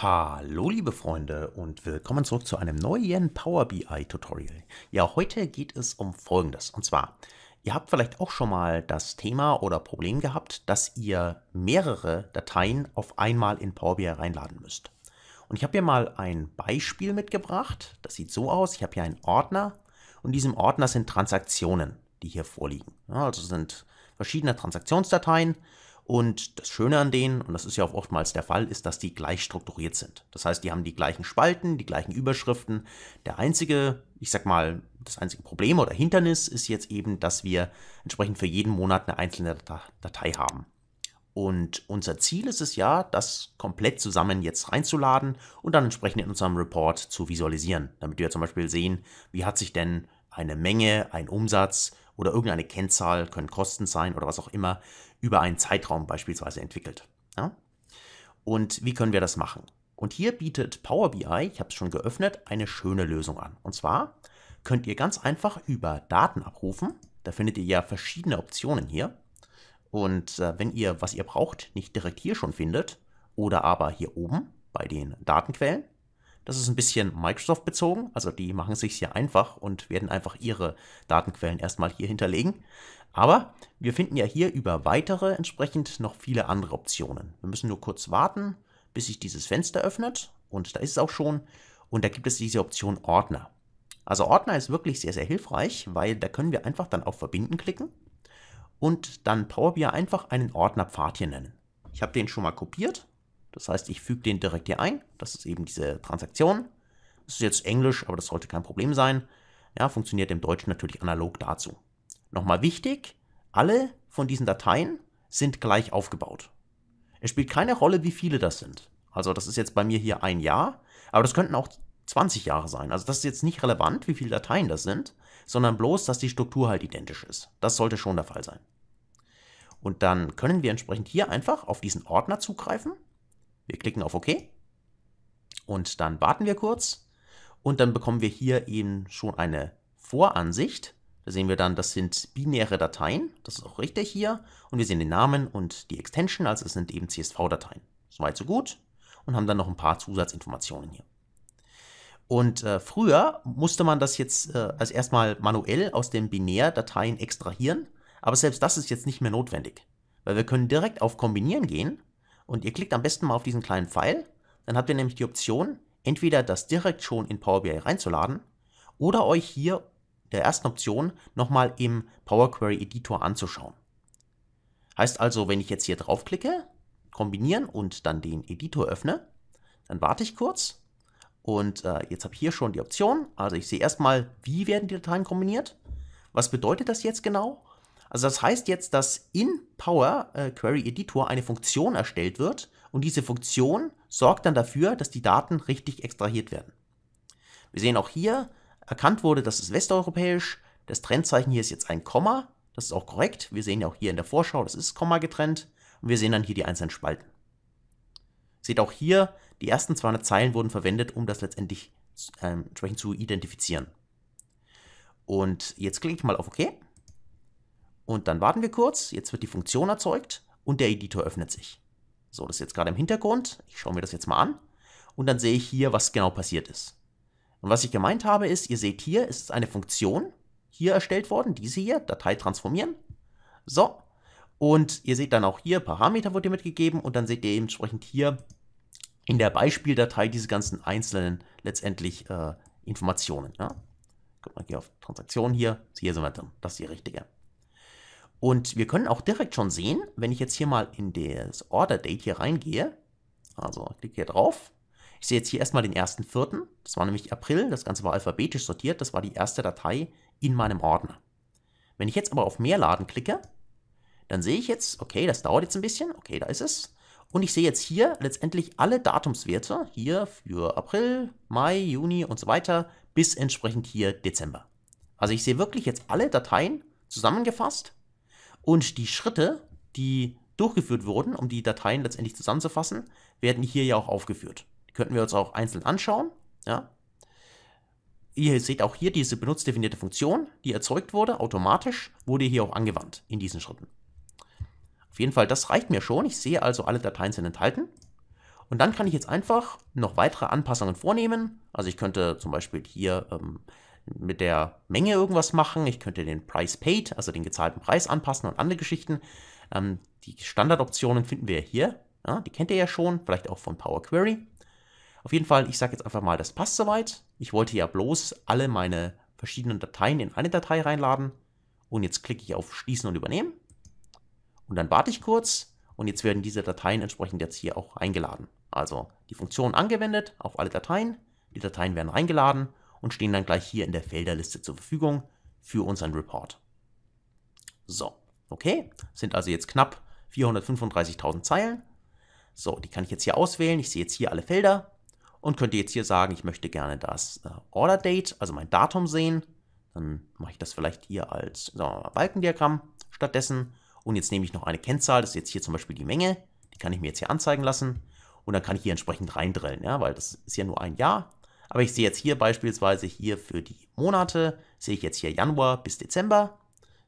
Hallo liebe Freunde und willkommen zurück zu einem neuen Power BI Tutorial. Ja, heute geht es um Folgendes und zwar, ihr habt vielleicht auch schon mal das Thema oder Problem gehabt, dass ihr mehrere Dateien auf einmal in Power BI reinladen müsst. Und ich habe hier mal ein Beispiel mitgebracht, das sieht so aus, ich habe hier einen Ordner und in diesem Ordner sind Transaktionen, die hier vorliegen. Ja, also sind verschiedene Transaktionsdateien und das Schöne an denen, und das ist ja auch oftmals der Fall, ist, dass die gleich strukturiert sind. Das heißt, die haben die gleichen Spalten, die gleichen Überschriften. Der einzige, ich sag mal, das einzige Problem oder Hindernis ist jetzt eben, dass wir entsprechend für jeden Monat eine einzelne Datei haben. Und unser Ziel ist es ja, das komplett zusammen jetzt reinzuladen und dann entsprechend in unserem Report zu visualisieren, damit wir zum Beispiel sehen, wie hat sich denn eine Menge, ein Umsatz oder irgendeine Kennzahl, können Kosten sein oder was auch immer, über einen Zeitraum beispielsweise entwickelt. Ja? Und wie können wir das machen? Und hier bietet Power BI, ich habe es schon geöffnet, eine schöne Lösung an. Und zwar könnt ihr ganz einfach über Daten abrufen. Da findet ihr ja verschiedene Optionen hier. Und äh, wenn ihr, was ihr braucht, nicht direkt hier schon findet oder aber hier oben bei den Datenquellen, das ist ein bisschen Microsoft bezogen, also die machen es sich hier einfach und werden einfach ihre Datenquellen erstmal hier hinterlegen. Aber wir finden ja hier über weitere entsprechend noch viele andere Optionen. Wir müssen nur kurz warten, bis sich dieses Fenster öffnet und da ist es auch schon und da gibt es diese Option Ordner. Also Ordner ist wirklich sehr, sehr hilfreich, weil da können wir einfach dann auf Verbinden klicken und dann Power BI einfach einen Ordnerpfad hier nennen. Ich habe den schon mal kopiert das heißt, ich füge den direkt hier ein. Das ist eben diese Transaktion. Das ist jetzt Englisch, aber das sollte kein Problem sein. Ja, funktioniert im Deutschen natürlich analog dazu. Nochmal wichtig, alle von diesen Dateien sind gleich aufgebaut. Es spielt keine Rolle, wie viele das sind. Also das ist jetzt bei mir hier ein Jahr, aber das könnten auch 20 Jahre sein. Also das ist jetzt nicht relevant, wie viele Dateien das sind, sondern bloß, dass die Struktur halt identisch ist. Das sollte schon der Fall sein. Und dann können wir entsprechend hier einfach auf diesen Ordner zugreifen wir klicken auf OK und dann warten wir kurz und dann bekommen wir hier eben schon eine Voransicht. Da sehen wir dann, das sind binäre Dateien, das ist auch richtig hier und wir sehen den Namen und die Extension, also es sind eben CSV-Dateien. Soweit so gut und haben dann noch ein paar Zusatzinformationen hier. Und äh, früher musste man das jetzt äh, als erstmal manuell aus den Binärdateien extrahieren, aber selbst das ist jetzt nicht mehr notwendig, weil wir können direkt auf Kombinieren gehen und ihr klickt am besten mal auf diesen kleinen Pfeil, dann habt ihr nämlich die Option, entweder das direkt schon in Power BI reinzuladen oder euch hier der ersten Option nochmal im Power Query Editor anzuschauen. Heißt also, wenn ich jetzt hier draufklicke, kombinieren und dann den Editor öffne, dann warte ich kurz und äh, jetzt habe ich hier schon die Option. Also ich sehe erstmal, wie werden die Dateien kombiniert. Was bedeutet das jetzt genau? Also das heißt jetzt, dass in Power äh, Query Editor eine Funktion erstellt wird und diese Funktion sorgt dann dafür, dass die Daten richtig extrahiert werden. Wir sehen auch hier, erkannt wurde, das ist westeuropäisch. Das Trendzeichen hier ist jetzt ein Komma. Das ist auch korrekt. Wir sehen ja auch hier in der Vorschau, das ist Komma getrennt. Und wir sehen dann hier die einzelnen Spalten. Seht auch hier, die ersten 200 Zeilen wurden verwendet, um das letztendlich äh, entsprechend zu identifizieren. Und jetzt klicke ich mal auf OK. Und dann warten wir kurz, jetzt wird die Funktion erzeugt und der Editor öffnet sich. So, das ist jetzt gerade im Hintergrund. Ich schaue mir das jetzt mal an. Und dann sehe ich hier, was genau passiert ist. Und was ich gemeint habe, ist, ihr seht hier, ist eine Funktion hier erstellt worden, diese hier, Datei transformieren. So. Und ihr seht dann auch hier, Parameter wurde mitgegeben und dann seht ihr entsprechend hier in der Beispieldatei diese ganzen einzelnen letztendlich äh, Informationen. Ja? Guck mal hier auf Transaktion hier. Hier sind wir drin, Das ist die richtige. Und wir können auch direkt schon sehen, wenn ich jetzt hier mal in das Order Date hier reingehe, also klicke hier drauf, ich sehe jetzt hier erstmal den 1.4., das war nämlich April, das Ganze war alphabetisch sortiert, das war die erste Datei in meinem Ordner. Wenn ich jetzt aber auf mehr laden klicke, dann sehe ich jetzt, okay, das dauert jetzt ein bisschen, okay, da ist es. Und ich sehe jetzt hier letztendlich alle Datumswerte, hier für April, Mai, Juni und so weiter, bis entsprechend hier Dezember. Also ich sehe wirklich jetzt alle Dateien zusammengefasst und die Schritte, die durchgeführt wurden, um die Dateien letztendlich zusammenzufassen, werden hier ja auch aufgeführt. Die könnten wir uns auch einzeln anschauen. Ja. Ihr seht auch hier diese benutzdefinierte Funktion, die erzeugt wurde, automatisch, wurde hier auch angewandt in diesen Schritten. Auf jeden Fall, das reicht mir schon. Ich sehe also, alle Dateien sind enthalten. Und dann kann ich jetzt einfach noch weitere Anpassungen vornehmen. Also ich könnte zum Beispiel hier ähm, mit der Menge irgendwas machen. Ich könnte den Price Paid, also den gezahlten Preis anpassen und andere Geschichten. Ähm, die Standardoptionen finden wir hier. Ja, die kennt ihr ja schon, vielleicht auch von Power Query. Auf jeden Fall, ich sage jetzt einfach mal, das passt soweit. Ich wollte ja bloß alle meine verschiedenen Dateien in eine Datei reinladen. Und jetzt klicke ich auf Schließen und Übernehmen. Und dann warte ich kurz. Und jetzt werden diese Dateien entsprechend jetzt hier auch eingeladen. Also die Funktion angewendet auf alle Dateien. Die Dateien werden reingeladen und stehen dann gleich hier in der Felderliste zur Verfügung für unseren Report. So, okay, sind also jetzt knapp 435.000 Zeilen. So, die kann ich jetzt hier auswählen. Ich sehe jetzt hier alle Felder und könnte jetzt hier sagen, ich möchte gerne das äh, Order Date, also mein Datum sehen. Dann mache ich das vielleicht hier als so, Balkendiagramm stattdessen. Und jetzt nehme ich noch eine Kennzahl, das ist jetzt hier zum Beispiel die Menge. Die kann ich mir jetzt hier anzeigen lassen. Und dann kann ich hier entsprechend reindrillen, ja, weil das ist ja nur ein Jahr. Aber ich sehe jetzt hier beispielsweise hier für die Monate, sehe ich jetzt hier Januar bis Dezember,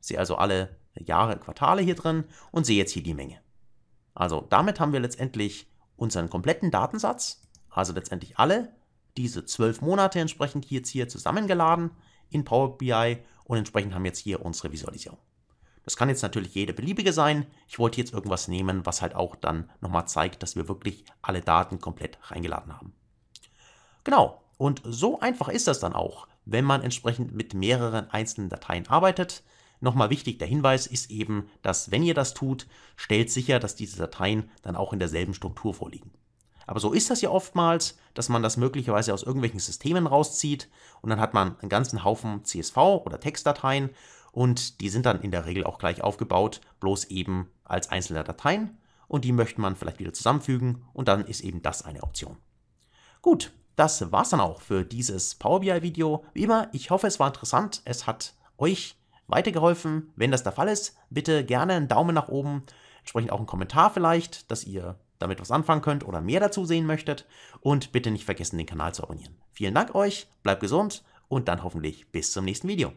sehe also alle Jahre, Quartale hier drin und sehe jetzt hier die Menge. Also damit haben wir letztendlich unseren kompletten Datensatz, also letztendlich alle diese zwölf Monate entsprechend hier jetzt hier zusammengeladen in Power BI und entsprechend haben wir jetzt hier unsere Visualisierung. Das kann jetzt natürlich jede beliebige sein. Ich wollte jetzt irgendwas nehmen, was halt auch dann nochmal zeigt, dass wir wirklich alle Daten komplett reingeladen haben. Genau, und so einfach ist das dann auch, wenn man entsprechend mit mehreren einzelnen Dateien arbeitet. Nochmal wichtig, der Hinweis ist eben, dass wenn ihr das tut, stellt sicher, dass diese Dateien dann auch in derselben Struktur vorliegen. Aber so ist das ja oftmals, dass man das möglicherweise aus irgendwelchen Systemen rauszieht und dann hat man einen ganzen Haufen CSV oder Textdateien und die sind dann in der Regel auch gleich aufgebaut, bloß eben als einzelne Dateien und die möchte man vielleicht wieder zusammenfügen und dann ist eben das eine Option. Gut, das war es dann auch für dieses Power BI Video. Wie immer, ich hoffe, es war interessant. Es hat euch weitergeholfen. Wenn das der Fall ist, bitte gerne einen Daumen nach oben, entsprechend auch einen Kommentar vielleicht, dass ihr damit was anfangen könnt oder mehr dazu sehen möchtet. Und bitte nicht vergessen, den Kanal zu abonnieren. Vielen Dank euch, bleibt gesund und dann hoffentlich bis zum nächsten Video.